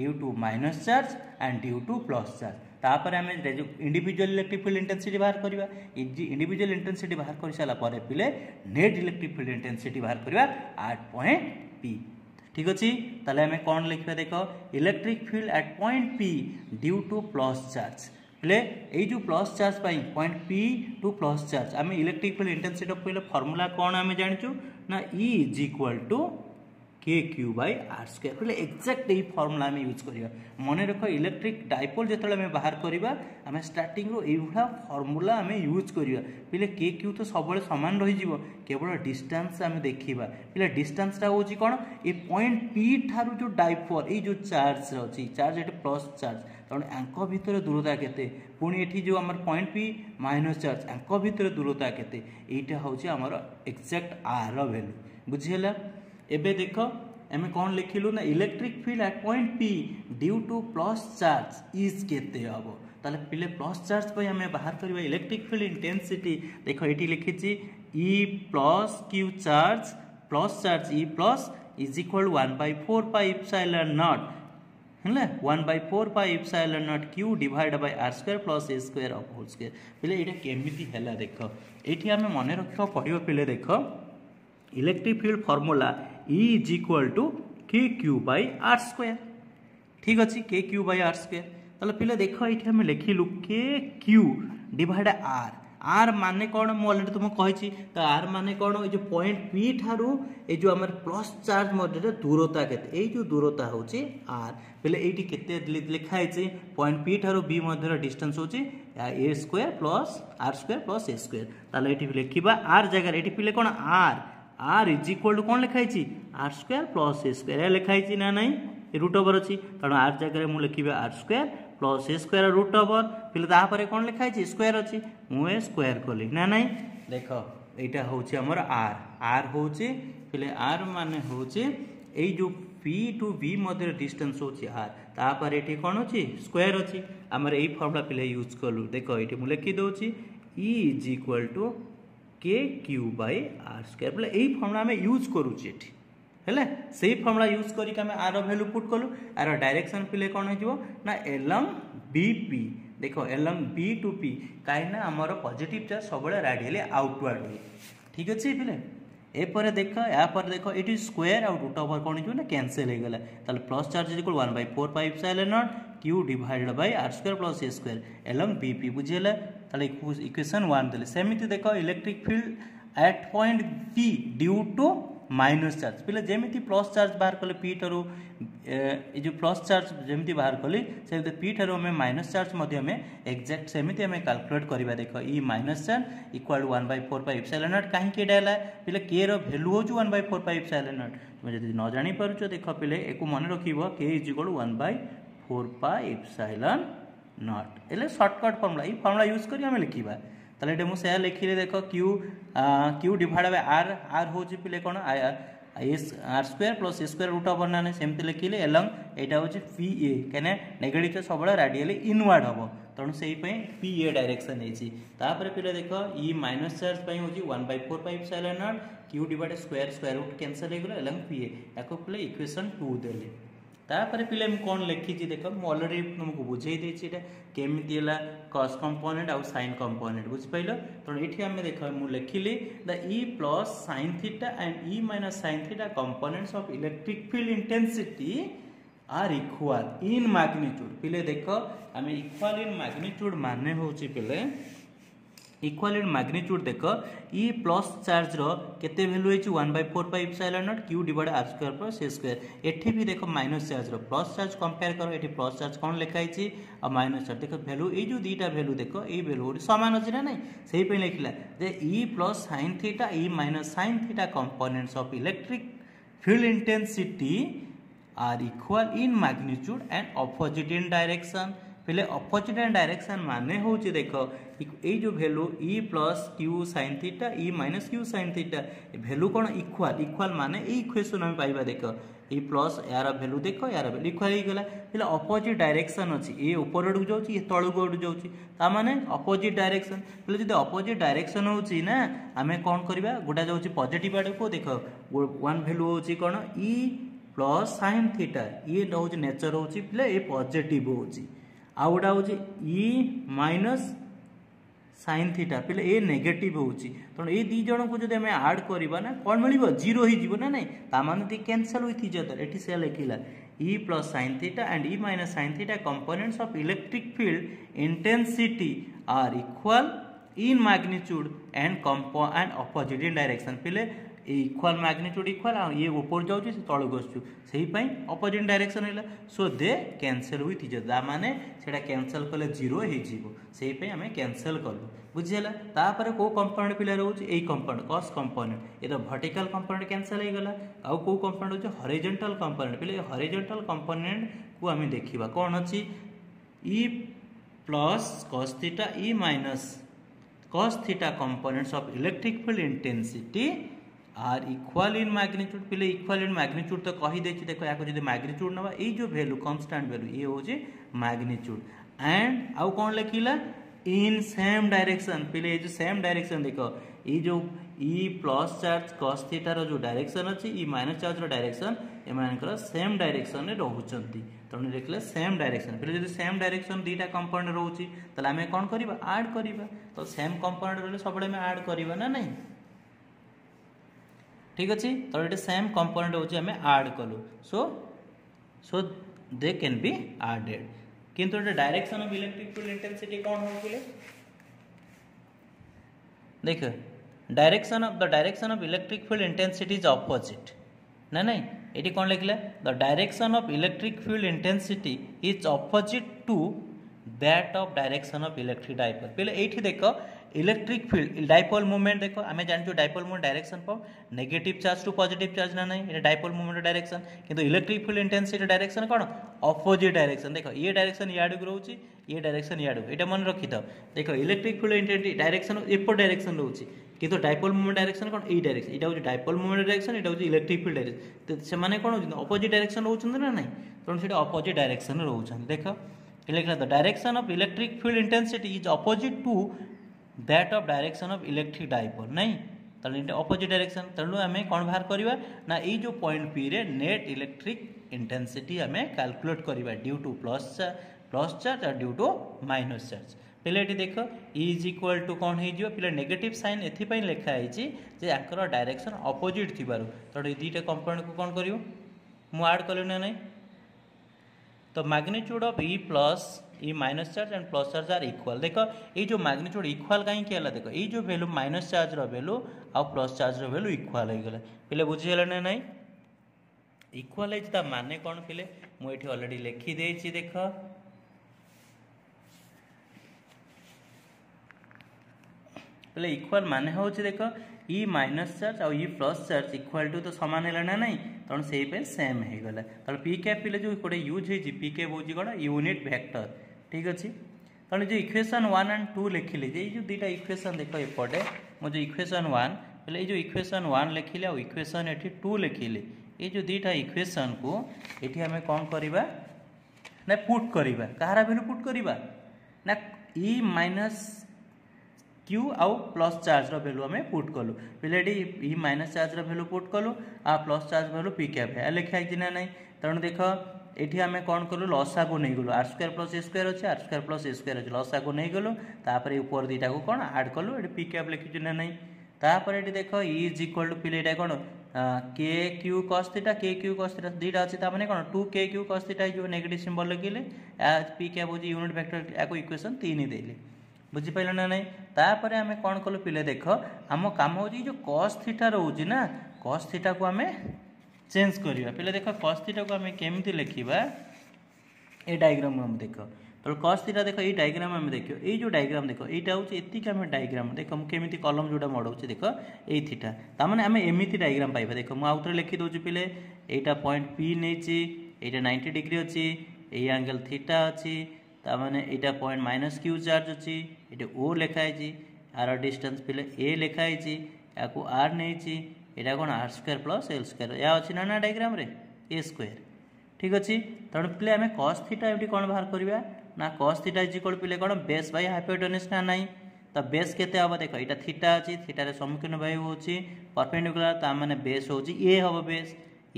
due to minus charge and due to plus charge ତାପରେ ଆମେ ଇଣ୍ଡିଭିଜୁଆଲ ଇଲେକ୍ଟ୍ରିକ୍ ଫିଲ୍ଡ ଇଣ୍ଟେନ୍ସିଟି ବାହାର କରିବା ଇଣ୍ଡିଭିଜୁଆଲ ଇଣ୍ଟେନ୍ସିଟି ବାହାର କରିସାରିଲା ପରେ ପିଲେ ନେଟ୍ ଇଲେକ୍ଟ୍ରିକ୍ ଫିଲ୍ଡ ଇଣ୍ଟେନ୍ସିଟି ବାହାର କରିବା ଆଟ୍ ପଏଣ୍ଟ ପି ঠিক আছে তাহলে আমি କ'ଣ ଲେଖିବା ଦେଖ electric field at point P due to plus charge ହେଲେ ଏଇ ଯେଉଁ ପ୍ଲସ୍ ଚାର୍ଜ ପାଇଁ point P to plus charge ଆମେ electric field intensity of field formula କ'ଣ ଆମେ ଜାଣିଛୁ ନା E is equal to K Q by R square କହିଲେ ଏକ୍ଜାକ୍ଟ ଏଇ ଫର୍ମୁଲା ଆମେ ୟୁଜ୍ କରିବା ମନେ ରଖ ଇଲେକ୍ଟ୍ରିକ୍ ଡାଇପୋଲ୍ ଯେତେବେଳେ ଆମେ ବାହାର କରିବା ଆମେ ଷ୍ଟାର୍ଟିଂରୁ ଏଇଭଳିଆ ଫର୍ମୁଲା ଆମେ ୟୁଜ୍ କରିବା ପିଲେ କେ କ୍ୟୁ ତ ସବୁବେଳେ ସମାନ ରହିଯିବ କେବଳ ଡିଷ୍ଟାନ୍ସ ଆମେ ଦେଖିବା ପିଲେ ଡିଷ୍ଟାନ୍ସଟା ହେଉଛି କ'ଣ ଏ ପଏଣ୍ଟ ପି ଠାରୁ ଯେଉଁ ଡାଇଫର୍ ଏଇ ଯେଉଁ ଚାର୍ଜ ଅଛି ଚାର୍ଜ ଏଠି ପ୍ଲସ୍ ଚାର୍ଜ ତେଣୁ ଆଙ୍କ ଭିତରେ ଦୂରତା କେତେ ପୁଣି ଏଠି ଯେଉଁ ଆମର ପଏଣ୍ଟ ପି ମାଇନସ୍ ଚାର୍ଜ ଆଙ୍କ ଭିତରେ ଦୂରତା କେତେ ଏଇଟା ହେଉଛି ଆମର ଏକ୍ଜାକ୍ଟ ଆର୍ର ଭ୍ୟାଲ୍ୟୁ ବୁଝିହେଲା एबे देख एमे कौन लिखिलु ना electric field at point P due to plus charge is K हम तेल पे प्लस चार्ज आम बाहर कर इलेक्ट्रिक फिल्ड इंटेनसीटी देख ये लिखी E plus Q charge plus charge E plus is equal one by four pi epsilon nought है one by four pi epsilon nought Q divided by R square plus A square whole square बोले ये केमी है देख ये मन रख पड़ो पे देख electric field formula E is equal to K Q by R square ঠিক আছে K Q by R square তাহলে পিলা দেখ এইটি আমি লিখিলু কে কিউ ডিভাইড আর আর মানে কোণ মু অলরেডি তোমাকে কইছি তো আর মানে কোণ এই যে পয়েন্ট পি ঠারু এই যে আমার প্লস চার্জ মধ্যে দূরতা কেতে এই যে দূরতা হচ্ছে আর বলে এইটি কেতে লেখা হয়েছে পয়েন্ট পি ঠারু বি মধ্যে ডিস্টেন্স হচ্ছে A square plus R square plus A square তাহলে এটি লিখিবা আর জায়গায় এটি পিলে কোণ R R is equal to କ'ଣ ଲେଖା ହେଇଛି R square plus A square ଏହା ଲେଖା ହେଇଛି ନା ନାହିଁ ରୁଟ୍ ଓଭର୍ ଅଛି କାରଣ ଆର୍ ଜାଗାରେ ମୁଁ ଲେଖିବି R square plus A square root over ପିଲେ ତାପରେ କ'ଣ ଲେଖା ହେଇଛି ସ୍କୋୟାର ଅଛି ମୁଁ ଏ ସ୍କୋୟାର କଲି ନା ନାହିଁ ଦେଖ ଏଇଟା ହେଉଛି ଆମର ଆର୍ ଆର୍ ହେଉଛି ପିଲେ ଆର୍ ମାନେ ହେଉଛି ଏଇ ଯେଉଁ ପି ଟୁ ବି ମଧ୍ୟରେ ଡିଷ୍ଟାନ୍ସ ହେଉଛି ଆର୍ ତାପରେ ଏଠି କ'ଣ ଅଛି ସ୍କୋୟାର ଅଛି ଆମର ଏଇ ଫର୍ମୁଲା ପିଲେ ୟୁଜ୍ କଲୁ ଦେଖ ଏଇଠି ମୁଁ ଲେଖିଦେଉଛି E is equal to K Q by R square ବୋଲେ ଏଇ ଫର୍ମୁଲା ଆମେ ୟୁଜ୍ କରୁଛୁ ଏଠି ହେଲା ସେଇ ଫର୍ମୁଲା ୟୁଜ୍ କରିକି ଆମେ ଆର ଭ୍ୟାଲୁ ପୁଟ୍ କଲୁ ଆର ଡାଇରେକ୍ସନ୍ ପିଲେ କ'ଣ ହେଇଯିବ ନା ଏଲମ୍ ବି ପି ଦେଖ ଏଲମ୍ ବି ଟୁ ପି କାହିଁକିନା ଆମର ପଜିଟିଭ୍ ଚାର୍ଜ ସବୁବେଳେ ରାଇଟ୍ ହେଲେ ଆଉଟୱାର୍ଡ଼ ହୁଏ ଠିକ୍ ଅଛି ପିଲେ এরপরে দেখ এরপরে দেখ এটি স্কোয়ার আউ রুট ওভার কোণ হয়ে না ক্যানসেল হয়ে গেল তাহলে plus charge equal one by four pi epsilon nought Q divided by R square plus A square एलम बी पी बुझीगला তাহলে ইকুয়েশন ওয়ান দেলে সেমিতি দেখ electric field at point P due to minus charge পিলে যেমিতি প্লস চার্জ বাহার কলে P ঠারু এই যে প্লস চার্জ যেমিতি বাহার কলে সেমিতি পি ঠারু আমি মাইনস চার্জ মধ্যে আমি এক্সাক্ট সেমিতি আমি ক্যালকুলেট করিবা দেখ E minus charge equal one by four by epsilon nought কাহিঁকি এটা হলা পিলে কে র ভ্যালু হচ্ছে one by four by epsilon nought তুমি যদি ন জাঁপারুছ দেখ পিলে একু মনে রখিব K is equal one by four pi epsilon nought a shortcut formula formula use करें लिखा तो मुझे लिखिले देख Q Q divided by R R हो पे कौन एस R square plus A square root हम ना सेमती लिखिले एलंग यहाँ हूँ पी ए कहीं नेगेटिव तो सब राडियाली इनवर्ड हम तेणु से पी ए डायरेक्शन होती पे देख इ माइनस चार्ज पाई हूँ one by four pi epsilon nought Q divided square square root cancel होगा पी एक्वेसन टू देली ତାପରେ ପିଲା ମୁଁ କ'ଣ ଲେଖିଛି ଦେଖ ମୁଁ ଅଲରେଡ଼ି ତୁମକୁ ବୁଝେଇ ଦେଇଛି ଏଇଟା କେମିତି ହେଲା କସ୍ କମ୍ପୋନେଣ୍ଟ ଆଉ ସାଇନ୍ କମ୍ପୋନେଣ୍ଟ ବୁଝିପାରିଲ ତେଣୁ ଏଠି ଆମେ ଦେଖ ମୁଁ ଲେଖିଲି the E plus sine theta and E minus sine theta components of electric field intensity are equal in magnitude পিলে দেখ আমি ইকুয়াল ইন ম্যাগনিট্যুড মানে হচ্ছে পিলে ইকুয়াল ইন মাগ্নিच्यूड দেখ ই প্লস চার্জর কেতে ভ্যালু হয়েছে one by four by epsilon nought Q divide R square পর সি স্কোয়ার এটি বি দেখ মাইনস চার্জর প্লস চার্জ কম্পেয়ার কর এটি প্লস চার্জ কোণ লেখা হয়েছে আর মাইনস চার্জ দেখ ভ্যালু এই যে দুইটা ভ্যালু দেখ এই ভ্যালু গুড়ি সমান আছে না নাই সেইপাই লেখিলা যে E plus sine theta E minus sine theta components of electric field intensity are equal in magnitude and opposite in direction पहले opposite in direction माने हूँ देख ଏଇ ଯେଉଁ value E plus Q sine theta E minus Q sine theta value କ'ଣ equal equal ମାନେ ଏଇ equation ଆମେ ପାଇବା ଦେଖ ଇ ପ୍ଲସ୍ ଏହାର ଭ୍ୟାଲୁ ଦେଖ ଏହାର ଭ୍ୟାଲୁ ଇକ୍ୱାଲ୍ ହେଇଗଲା ହେଲେ ଅପୋଜିଟ୍ ଡାଇରେକ୍ସନ୍ ଅଛି ଏ ଉପର ଆଡ଼କୁ ଯାଉଛି ଏ ତଳକୁ ଆଡ଼କୁ ଯାଉଛି ତା'ମାନେ ଅପୋଜିଟ୍ ଡାଇରେକ୍ସନ୍ ହେଲେ ଯଦି ଅପୋଜିଟ୍ ଡାଇରେକ୍ସନ୍ ହେଉଛି ନା ଆମେ କ'ଣ କରିବା ଗୋଟା ଯାଉଛି ପଜିଟିଭ୍ ଆଡ଼କୁ ଦେଖ ୱାନ୍ ଭ୍ୟାଲୁ ହେଉଛି କ'ଣ ଇ ପ୍ଲସ୍ ସାଇନ୍ ଥିଟା ଇଏ ହେଉଛି ନେଚର୍ ହେଉଛି ପିଲା ଏ ପଜିଟିଭ୍ ହେଉଛି ଆଉ ଗୋଟା ହେଉଛି ଇ ମାଇନସ୍ ସାଇନ୍ ଥିଟା ପିଲେ ଏ ନେଗେଟିଭ୍ ହେଉଛି ତେଣୁ ଏଇ ଦୁଇ ଜଣଙ୍କୁ ଯଦି ଆମେ ଆଡ଼୍ କରିବା ନା କ'ଣ ମିଳିବ ଜିରୋ ହେଇଯିବ ନା ନାଇଁ ତାମାନେ ଦୁଇ କ୍ୟାନସଲ୍ ୱିଥ୍ ଇଜ୍ ଅଦର୍ ଏଠି ସେ ଲେଖିଲା E plus sine theta and E minus sine theta components of electric field intensity are equal in magnitude and compo and opposite in direction pile equal magnitude equal ଆଉ ଇଏ ଉପର ଯାଉଛି ସେ ତଳକୁ ଆସୁଛୁ ସେଇପାଇଁ ଅପୋଜିଟ୍ ଡାଇରେକ୍ସନ୍ ହେଲା so they cancel with is ତା ମାନେ ସେଇଟା କ୍ୟାନସେଲ୍ କଲେ ଜିରୋ ହେଇଯିବ ସେଇପାଇଁ ଆମେ କ୍ୟାନସେଲ୍ କଲୁ ବୁଝିହେଲା ତାପରେ କେଉଁ କମ୍ପାଉଣ୍ଡ ପିଲା ରହୁଛି ଏଇ component cos component are vertical component cancel ହେଇଗଲା ଆଉ କେଉଁ କମ୍ପାଉଣ୍ଡ ହେଉଛି ହରିଜେଣ୍ଟାଲ୍ କମ୍ପାଉଣ୍ଡ ପିଲା ଏ ହରିଜେଣ୍ଟାଲ୍ କମ୍ପୋନେଣ୍ଟକୁ ଆମେ ଦେଖିବା କ'ଣ ଅଛି E plus cos theta E minus cos theta components of electric field intensity are equal in magnitude पे इक्वाल इन मैग्निट्यूड तो कही देखिए देखो या जो मैग्निट्यूड ना ये जो भैल्यू कनस्टाट भैल्यू ये हूँ मैग्निट्यूड एंड आउ कौन लिखला इन सेम डायरेक्शन पे जो सेम डायरेक्शन देख ये जो इ प्लस चार्ज कस थीटार जो डायरेक्शन अच्छी इ माइनस चार्ज डायरेक्शन एम सेम डायरेक्शन रोचान तेणु लिखले सेम डायरेक्शन फिर जो सेम डायरेक्शन दुटा कंपाउंड रोचे आम कौन करवा आड करवा तो सेम कंपाउंड रही सब आड करवा ना नहीं ঠিক আছে তাহলে এটা সেম কম্পোনেন্ট হচ্ছে आड कलु so so they can can added added কিন্তু এটা direction of electric field intensity কোন হলে देख direction of the direction of electric field intensity is opposite ना ना ये कौन लिखला the direction of electric field intensity is opposite to that of direction of electric dipole पहले ये देख ઇલેક્ટ્રિક ફિલ્ડ ડાયપોલ મુવમેન્ટ દેખો આમે જાણજો ડાયપોલ મુવમેન્ટ ડાયરેક્શન પર negative charge to positive charge ના નહીં એટલે ડાયપોલ મુવમેન્ટ ડાયરેક્શન કિંતુ ઇલેક્ટ્રિક ફિલ્ડ ઇન્ટેન્સિટી ડાયરેક્શન કોણ অপোজিট ડાયરેક્શન દેખો યે ડાયરેક્શન યાડુક રહુચી યે ડાયરેક્શન યાડુક એટા મન રખીથાઓ દેખો ઇલેક્ટ્રિક ફિલ્ડ ઇન્ટેન્સિટી ડાયરેક્શન એપો ડાયરેક્શન રહુચી কিন্তু ডাইপোল মুভমেন্ট ডাইরেকশন কোন এই ডাইরেকশন এটা হচ্ছে ডাইপোল মুভমেন্ট ডাইরেকশন এটা হচ্ছে ইলেকট্রিক ফিল্ড ডাইরেকশন তো সেমানে কোন হচ্ছে অপোজিট ডাইরেকশন রহুছন্তি না নাই তেমন সেটা অপোজিট ডাইরেকশন রহুছন্তি দেখো লিখলা তো direction of electric field intensity is opposite to that of direction of electric dipole नहीं ତାହେଲେ ଏଇଟା ଅପୋଜିଟ୍ ଡାଇରେକ୍ସନ୍ ତେଣୁ ଆମେ କ'ଣ ବାହାର କରିବା ନା ଏଇ ଯେଉଁ ପଏଣ୍ଟ ପିରେ ନେଟ୍ ଇଲେକ୍ଟ୍ରିକ୍ ଇଣ୍ଟେନ୍ସିଟି ଆମେ କାଲକୁଲେଟ୍ କରିବା due to plus plus charge ଆଉ ଡ୍ୟୁ ଟୁ ମାଇନସ୍ ଚାର୍ଜ ପିଲା ଏଠି ଦେଖ ଇ ଇଜ୍ ଇକ୍ୱାଲ୍ ଟୁ କ'ଣ ହେଇଯିବ ପିଲା ନେଗେଟିଭ୍ ସାଇନ୍ ଏଥିପାଇଁ ଲେଖା ହେଇଛି ଯେ ୟାଙ୍କର ଡାଇରେକ୍ସନ୍ ଅପୋଜିଟ୍ ଥିବାରୁ ତେଣୁ ଏଇ ଦୁଇଟା କମ୍ପୋନେଣ୍ଟକୁ କ'ଣ କରିବୁ ମୁଁ ଆଡ଼୍ କଲି ନା ନାହିଁ ତ ମାଗ୍ନିଚ୍ୟୁଡ଼୍ ଅଫ୍ ଇ ପ୍ଲସ୍ ये minus charge and plus charge are equal देख ये जो मैग्नेट्यूड इक्वाल कहीं देख ये जो भैल्यू माइनस चार्ज भैल्यू आउ प्लस चार्ज भैल्यू इक्वाल हो गला पे बुझीगले ना ना इक्वाल ता माने कौन पे मुझे अलरेडी लिखिदे देख पहले इक्वाल मान हूँ देख इ माइनस चार्ज आउ इ प्लस चार्ज इक्वाल टू तो सामान है ना ना तेनाली सेम हो गला तो पी कैप पे जो गोटे यूज हो पी कैप हूँ कौन यूनिट भैक्टर ठीक अच्छे तेज जो इक्वेसन वन आंड टू लिखिले ये जो दुटा इक्वेसन देख एपटे मुझे इक्वेसन वन ये जो इक्वेसन वन लिखिले आक्वेसन ये टू लिखिले ये जो दुटा इक्वेसन को ये आम कौन करवा ना पुट करवा कहार भी पुट करवा ना इ माइनस क्यू आउ प्लस चार्ज भैल्यू आम पुट कलु बोले ये इ माइनस चार्जर भैल्यू पुट कलु आ प्लस चार्ज भैल्यू पिक्या लिखाई ना ना तेणु देख এটি আমি କ'ଣ କଲୁ ଲସାକୁ ନେଇଗଲୁ R square plus A square ଅଛି R square plus A square ଅଛି ଲସାକୁ ନେଇଗଲୁ ତାପରେ ଉପର ଦୁଇଟାକୁ କ'ଣ ଆଡ଼୍ କଲୁ ଏଠି ପି କ୍ୟାପ୍ ଲେଖିଛୁ ନା ନାହିଁ ତାପରେ ଏଠି ଦେଖ ইজ ইকুয়াল টু ପିଲେ ଏଇଟା କ'ଣ K Q cos theta K Q cos theta দুইটা আছে তার মানে কোণ 2 কে কিউ কস থিটা যে নেগেটিভ সিম্বল লগাইলে পি ক্যাপ হচ্ছে ইউনিট ভেক্টর একু ইকুয়েসন দেইলে বুঝি বুঝিপাল না নাই তারপরে আমি কোণ কলু পিলে দেখো আমো কাম হচ্ছে যে কস থিটা রয়েছে না কস থিটা কু আমি চেঞ্জ କରିବା ପିଲା ଦେଖ କସ୍ ଥିଟାକୁ ଆମେ କେମିତି ଲେଖିବା ଏ ଡାଇଗ୍ରାମ ଆମେ ଦେଖ ତେଣୁ କସ୍ ଥିଟା ଦେଖ ଏଇ ଡାଇଗ୍ରାମ ଆମେ ଦେଖିବ ଏଇ ଯେଉଁ ଡାଇଗ୍ରାମ ଦେଖ ଏଇଟା ହେଉଛି ଏତିକି ଆମେ ଡାଇଗ୍ରାମ ଦେଖ ମୁଁ କେମିତି କଲମ ଯେଉଁଟା ମଡ଼ଉଛି ଦେଖ ଏଇ ଥିଟା ତାମାନେ ଆମେ ଏମିତି ଡାଇଗ୍ରାମ ପାଇବା ଦେଖ ମୁଁ ଆଉଥରେ ଲେଖିଦେଉଛି ପିଲେ ଏଇଟା ପଏଣ୍ଟ ପି ନେଇଛି ଏଇଟା ନାଇଣ୍ଟି ଡିଗ୍ରୀ ଅଛି ଏଇ ଆଙ୍ଗେଲ ଥିଟା ଅଛି ତାମାନେ ଏଇଟା ପଏଣ୍ଟ ମାଇନସ୍ କ୍ୟୁ ଚାର୍ଜ ଅଛି ଏଇଠି ଓ ଲେଖା ହେଇଛି ଆର ଡିଷ୍ଟାନ୍ସ ପିଲେ ଏ ଲେଖା ହେଇଛି ଏହାକୁ ଆର୍ ନେଇଛି ଏଇଟା କ'ଣ R square plus L square ଏହା ଅଛି ନା ନା ଡାଇଗ୍ରାମରେ ଏ ସ୍କୋୟାର ଠିକ୍ ଅଛି ତେଣୁ ପିଲେ ଆମେ କସ୍ ଥିଟା ଏମିତି କ'ଣ ବାହାର କରିବା ନା କସ୍ ଥିଟା ଇଜି କ'ଣ ପିଲେ କ'ଣ ବେସ୍ ବାଇ ହାଇପୋଟେନିସ୍ ନା ନାହିଁ ତ ବେସ୍ କେତେ ହେବ ଦେଖ ଏଇଟା ଥିଟା ଅଛି ଥିଟାରେ ସମ୍ମୁଖୀନ ବାୟୁ ହେଉଛି ପରପେଣ୍ଡିକୁଲାର ତା ମାନେ ବେସ୍ ହେଉଛି ଏ ହେବ ବେସ୍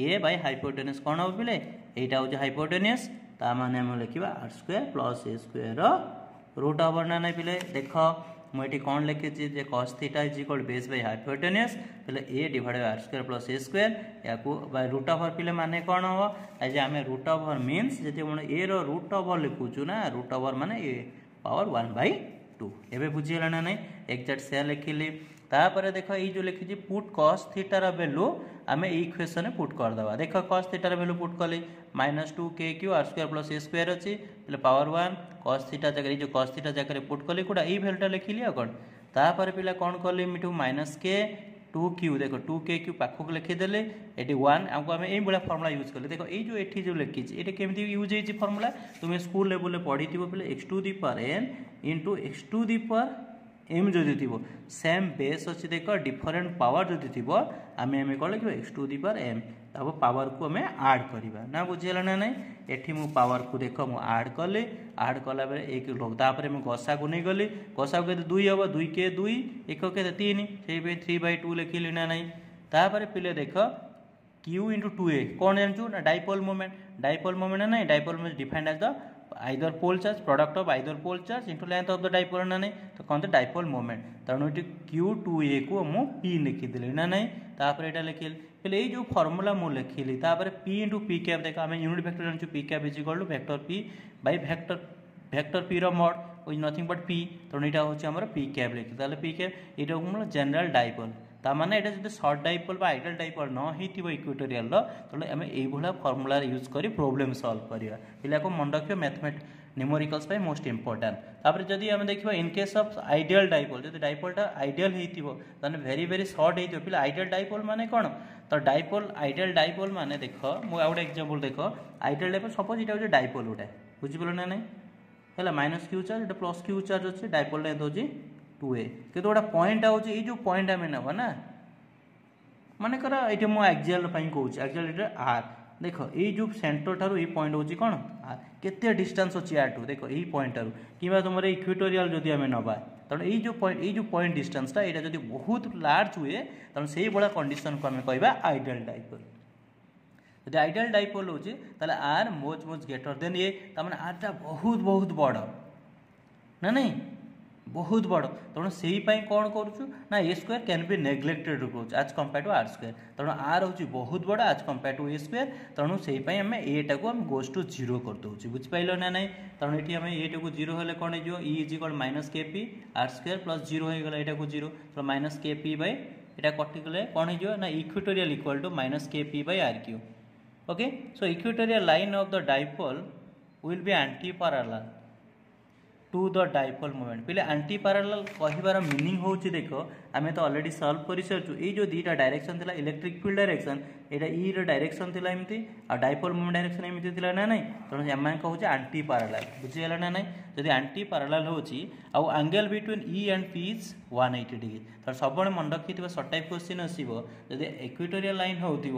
ଏ ବାଇ ହାଇପୋଟେନିସ୍ କ'ଣ ହେବ ପିଲେ ଏଇଟା ହେଉଛି ହାଇପୋଟେନିସ୍ ତା ମାନେ ଆମେ ଲେଖିବା R square plus A square root ହେବ ନା ନାହିଁ ପିଲେ ଦେଖ ମୁଁ ଏଠି କ'ଣ ଲେଖିଛି ଯେ cos theta is equal base by hypotenuse ତାହେଲେ A divide by R square plus A square ୟାକୁ ବାଇ ରୁଟ୍ ଓଭର୍ ପିଲେ ମାନେ କ'ଣ ହେବ ଆଜି ଆମେ ରୁଟ୍ ଓଭର୍ ମିନ୍ସ ଯଦି ଆମେ ଏର ରୁଟ୍ ଓଭର୍ ଲେଖୁଛୁ ନା ରୁଟ୍ ଓଭର୍ ମାନେ A power one by two ଏବେ ବୁଝିଗଲା ନା ନାହିଁ ଏକ୍ଜାକ୍ଟ ସେୟା ଲେଖିଲି ତାପରେ ଦେଖ ଏଇ ଯେଉଁ ଲେଖିଛି ପୁଟ୍ କସ୍ ଥିଟାର ଭ୍ୟାଲୁ ଆମେ ଏଇ ଇକ୍ୱେସନ୍ରେ ପୁଟ୍ କରିଦେବା ଦେଖ କସ୍ ଥିଟାର ଭ୍ୟାଲୁ ପୁଟ୍ କଲି minus two K Q R square plus A square ଅଛି ତାହେଲେ ପାୱାର ୱାନ୍ କସ୍ ଥିଟା ଜାଗାରେ ଏଇ ଯେଉଁ କସ୍ ଥିଟା ଜାଗାରେ ପୁଟ୍ କଲି କେଉଁଟା ଏଇ ଭ୍ୟାଲୁଟା ଲେଖିଲି ଆଉ କ'ଣ ତାପରେ ପିଲା କ'ଣ କଲି ଏମିଠୁ ମାଇନସ୍ କେ ଟୁ କ୍ୟୁ ଦେଖ ଟୁ କେ କ୍ୟୁ ପାଖକୁ ଲେଖିଦେଲେ ଏଠି ୱାନ୍ ଆମକୁ ଆମେ ଏଇଭଳିଆ ଫର୍ମୁଲା ୟୁଜ୍ କଲେ ଦେଖ ଏଇ ଯେଉଁ ଏଠି ଯେଉଁ ଲେଖିଛି ଏଇଟା କେମିତି ୟୁଜ୍ ହେଇଛି ଫର୍ମୁଲା ତୁମେ ସ୍କୁଲ ଲେବୁଲରେ ପଢ଼ିଥିବ ପିଲେ x to the power n into x to the power m जो थी सेम बेस अच्छे देख डिफरेन्ट पावर जदि थी आम एम कौन लिख x to the power m तब पावर को आम आड करवा ना बुझीगला ना ना ये मुझ पावर को देख मुझ आड कली आड कला एक तापर गसा को नहीं गली गसा को दुई हम दुई के दुई एक केन से थ्री बै टू लिखिली ना ना तापर पे देख क्यू इंटु टू ए कौन जानचु ना डाइपोल मोमेंट डाइपोल मोमेंट ना dipole moment defined as the either pole charge product of either pole charge into length of the dipole ना नहीं तो कौन थे dipole moment तेणु ये Q2A को मु P लिखिदेली ना नहीं तापर यहाँ लिखिल पहले ये जो फर्मूला मु लिखिली तापर P इंटू पी कैप देख आम यूनिट भैक्टर जानू p cap is equal to vector p by vector vector p रड उज नथिंग बट पी तेणु यहाँ हूँ आम पी कैप लिखी पी कैप यहाँ जनरल डाइपोल ତା ମାନେ ଏଇଟା ଯଦି ସର୍ଟ ଡାଇପୋଲ୍ ବା ଆଇଡଲ୍ ଡାଇପୋଲ୍ ନ ହେଇଥିବ ଇକ୍ୟୁଟୋରିଆଲ୍ର ତାହେଲେ ଆମେ ଏଇଭଳିଆ ଫର୍ମୁଲା ୟୁଜ୍ କରି ପ୍ରୋବ୍ଲେମ୍ ସଲ୍ଭ କରିବା ପିଲାକୁ ମନେ ରଖିବେ ମ୍ୟାଥମେଟିକ୍ସ ନ୍ୟୁମୋରିକାଲ୍ସ ପାଇଁ ମୋଷ୍ଟ ଇମ୍ପୋର୍ଟାଣ୍ଟ ତାପରେ ଯଦି ଆମେ ଦେଖିବା in case of ideal dipole ଯଦି ଡାଇପୋଲ୍ଟା ଆଇଡିଆଲ୍ ହେଇଥିବ ତାହେଲେ ଭେରି ଭେରି ସର୍ଟ ହେଇଥିବ ପିଲା ଆଇଡିଆଲ୍ ଡାଇପୋଲ୍ ମାନେ କ'ଣ ତ ଡାଇପୋଲ୍ ଆଇଡିଆଲ୍ ଡାଇପୋଲ୍ ମାନେ ଦେଖ ମୁଁ ଆଉ ଗୋଟେ ଏକ୍ଜାମ୍ପଲ୍ ଦେଖ ଆଇଡିଆଲ୍ ଡାଇପୋଲ୍ ସପୋଜ୍ ଏଇଟା ହେଉଛି ଡାଇପୋଲ୍ ଗୋଟେ ବୁଝିପାରିଲ ନା ନାହିଁ ହେଲା ମାଇନସ୍ କ୍ୟୁ ଚାର୍ଜ ଏଇଟା ପ୍ଲସ୍ କ୍ୟୁ ଚାର୍ଜ ଅଛି ଡାଇପୋଲ୍ଟା ଏମିତି ହେଉଛି ଟୁ ଏ କିନ୍ତୁ ଗୋଟେ ପଏଣ୍ଟ ହେଉଛି ଏଇ ଯେଉଁ ପଏଣ୍ଟ ଆମେ ନେବା ନା ମନେକର ଏଠି ମୁଁ ଆକ୍ଜିଆଲ ପାଇଁ କହୁଛି ଆକ୍ଜିଆଲ ଏଇଟା ଆର୍ ଦେଖ ଏଇ ଯେଉଁ ସେଣ୍ଟର ଠାରୁ ଏଇ ପଏଣ୍ଟ ହେଉଛି କ'ଣ ଆର୍ କେତେ ଡିଷ୍ଟାନ୍ସ ଅଛି ଆର୍ ଠୁ ଦେଖ ଏଇ ପଏଣ୍ଟ ଠାରୁ କିମ୍ବା ତୁମର ଇକ୍ୟୁଟୋରିଆଲ ଯଦି ଆମେ ନେବା ତେଣୁ ଏଇ ଯେଉଁ ପଏଣ୍ଟ ଏଇ ଯେଉଁ ପଏଣ୍ଟ ଡିଷ୍ଟାନ୍ସଟା ଏଇଟା ଯଦି ବହୁତ ଲାର୍ଜ ହୁଏ ତେଣୁ ସେଇଭଳିଆ କଣ୍ଡିସନକୁ ଆମେ କହିବା ଆଇଡିଆଲ ଡାଇପୋଲ୍ ଯଦି ଆଇଡିଆଲ ଡାଇପୋଲ୍ ହେଉଛି ତାହେଲେ r mod mod greater than a ତା'ମାନେ ଆର୍ଟା ବହୁତ ବହୁତ ବଡ଼ ନା ନାହିଁ ବହୁତ ବଡ଼ ତେଣୁ ସେଇ ପାଇଁ କ'ଣ କରୁଛୁ ନା ଏ ସ୍କୋୟାର କ୍ୟାନ୍ ବି ନେଗ୍ଲେକ୍ଟେଡ଼୍ କରୁଛୁ as compare to r square ତେଣୁ ଆର୍ ହେଉଛି ବହୁତ ବଡ଼ as compare to a square ତେଣୁ ସେଇ ପାଇଁ ଆମେ ଏଟାକୁ ଆମେ ଗୋସ୍ ଟୁ ଜିରୋ କରିଦେଉଛୁ ବୁଝିପାରିଲ ନା ନାହିଁ ତେଣୁ ଏଠି ଆମେ ଏଟାକୁ ଜିରୋ ହେଲେ କ'ଣ ହେଇଯିବ ଇ ଇଜି କ'ଣ minus k p r square plus zero ହେଇଗଲା ଏଟାକୁ ଜିରୋ ତ ମାଇନସ୍ କେ ପି ବାଇ ଏଇଟା କଟିଗଲେ କ'ଣ ହେଇଯିବ ନା equatorial equal to minus k p by r cube okay so equatorial line of the dipole will be anti parallel to the dipole moment ପିଲେ anti parallel କହିବାର ମିନିଂ ହେଉଛି ଦେଖ ଆମେ ତ ଅଲରେଡ଼ି ସଲ୍ଭ କରିସାରିଛୁ ଏଇ ଯେଉଁ ଦୁଇଟା ଡାଇରେକ୍ସନ୍ ଥିଲା ଇଲେକ୍ଟ୍ରିକ୍ ଫିଲ୍ଡ ଡାଇରେକ୍ସନ୍ ଏଇଟା ଇର ଡାଇରେକ୍ସନ୍ ଥିଲା ଏମିତି ଆଉ ଡାଇପୋଲ୍ ମୋମେଣ୍ଟ ଡାଇରେକ୍ସନ୍ ଏମିତି ଥିଲା ନା ନାହିଁ ତେଣୁ ଏମାନେ କହୁଛେ ଆଣ୍ଟି ପାରାଲାଲ୍ ବୁଝିଗଲା ନା ନାହିଁ ଯଦି ଆଣ୍ଟି ପାରାଲାଲ୍ ହେଉଛି ଆଉ angle between e and p is one eighty degree ତ ସବୁବେଳେ ମନେ ରଖିଥିବା ସର୍ଟ ଟାଇପ୍ କୋଶ୍ଚିନ୍ ଆସିବ ଯଦି ଇକ୍ୱିଟୋରିଆଲ୍ ଲାଇନ୍ ହେଉଥିବ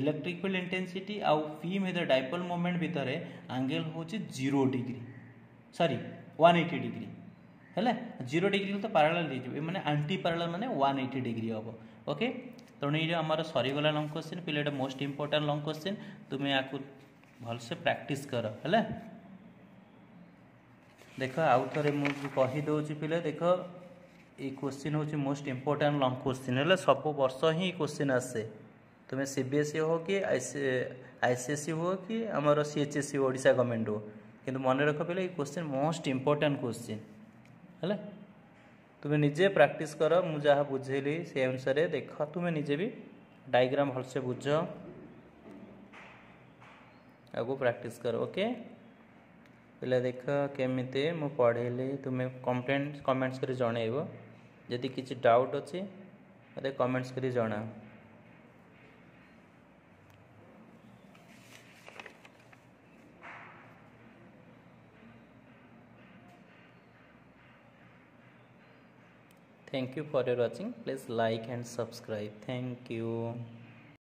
ଇଲେକ୍ଟ୍ରିକ୍ ଫିଲ୍ଡ ଇଣ୍ଟେନ୍ସିଟି ଆଉ ପି ମଧ୍ୟ ଡାଇପୋଲ୍ ମୋମେଣ୍ଟ ଭିତରେ ଆଙ୍ଗେଲ୍ ହେଉଛି zero degree sorry one eighty degree ହେଲା ଜିରୋ ଡିଗ୍ରୀ ତ ପାରାଲାଲ୍ ହେଇଯିବ ଏ ମାନେ ଆଣ୍ଟି ପାରାଲାଲ୍ ମାନେ ୱାନ୍ ଏଇଟି ଡିଗ୍ରୀ ହେବ ଓକେ ତେଣୁ ଏଇଟା ଆମର ସରିଗଲା ଲଙ୍ଗ୍ କ୍ୱେଶ୍ଚିନ୍ ପିଲା ଏଇଟା ମୋଷ୍ଟ ଇମ୍ପୋର୍ଟାଣ୍ଟ ଲଙ୍ଗ୍ କ୍ୱେଶ୍ଚିନ୍ ତୁମେ ୟାକୁ ଭଲସେ ପ୍ରାକ୍ଟିସ୍ କର ହେଲା ଦେଖ ଆଉ ଥରେ ମୁଁ କହିଦେଉଛି ପିଲା ଦେଖ ଏଇ କ୍ୱେଶ୍ଚିନ୍ ହେଉଛି ମୋଷ୍ଟ ଇମ୍ପୋର୍ଟାଣ୍ଟ ଲଙ୍ଗ୍ କ୍ୱେଶ୍ଚିନ୍ ହେଲା ସବୁ ବର୍ଷ ହିଁ କ୍ୱେଶ୍ଚିନ୍ ଆସେ ତୁମେ ସି ବି ଏସ୍ ଇ ହଉ କି I C I C S C ହୁଅ କି ଆମର C H S C Odisha government ହୁଅ কিন্তু মনে রাখো পিলে এই কোশ্চিন মোস্ট ইম্পর্টাট কোশ্চিন ହେଲା ତୁମେ ନିଜେ ପ୍ରାକ୍ଟିସ୍ କର ମୁଁ ଯାହା ବୁଝେଇଲି ସେ ଅନୁସାରେ ଦେଖ ତୁମେ ନିଜେ ବି ଡାଇଗ୍ରାମ ଭଲସେ ବୁଝ ଆଗକୁ ପ୍ରାକ୍ଟିସ୍ କର ଓକେ ପିଲା ଦେଖ କେମିତି ମୁଁ ପଢ଼େଇଲି ତୁମେ କମ୍ପ୍ଲେଣ୍ଟ କମେଣ୍ଟସ୍ କରି ଜଣେଇବ ଯଦି କିଛି ଡାଉଟ୍ ଅଛି ମୋତେ କମେଣ୍ଟସ୍ କରି ଜଣାଅ Thank you for your watching. Please like and subscribe. Thank you.